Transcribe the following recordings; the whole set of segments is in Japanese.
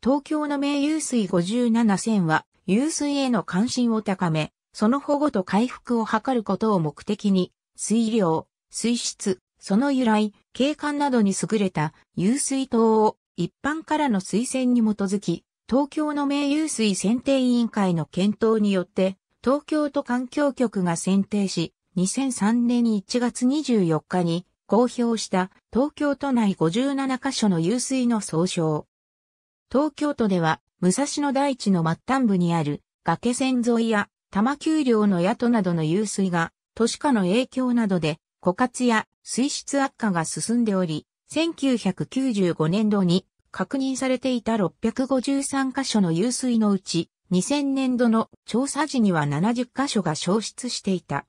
東京の名湧水57線は、湧水への関心を高め、その保護と回復を図ることを目的に、水量、水質、その由来、景観などに優れた湧水塔を一般からの推薦に基づき、東京の名湧水選定委員会の検討によって、東京都環境局が選定し、2003年1月24日に公表した東京都内57カ所の湧水の総称。東京都では、武蔵野大地の末端部にある崖線沿いや多摩丘陵の宿などの湧水が都市化の影響などで枯渇や水質悪化が進んでおり、1995年度に確認されていた653カ所の湧水のうち、2000年度の調査時には70カ所が消失していた。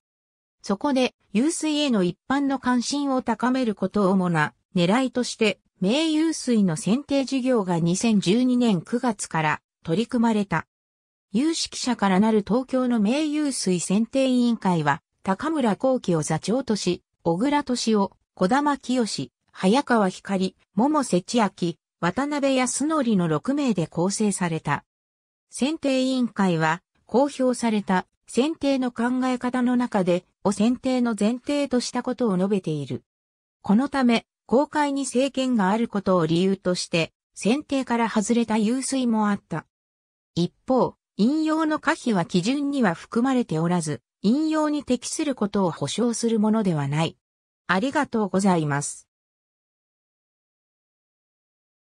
そこで、湧水への一般の関心を高めることを主な狙いとして、名誉水の選定事業が2012年9月から取り組まれた。有識者からなる東京の名誉水選定委員会は、高村光輝を座長とし、小倉敏夫、小玉清、早川光、桃瀬千秋、渡辺康則の6名で構成された。選定委員会は、公表された選定の考え方の中で、を選定の前提としたことを述べている。このため、公開に政権があることを理由として、選定から外れた遊水もあった。一方、引用の可否は基準には含まれておらず、引用に適することを保証するものではない。ありがとうございます。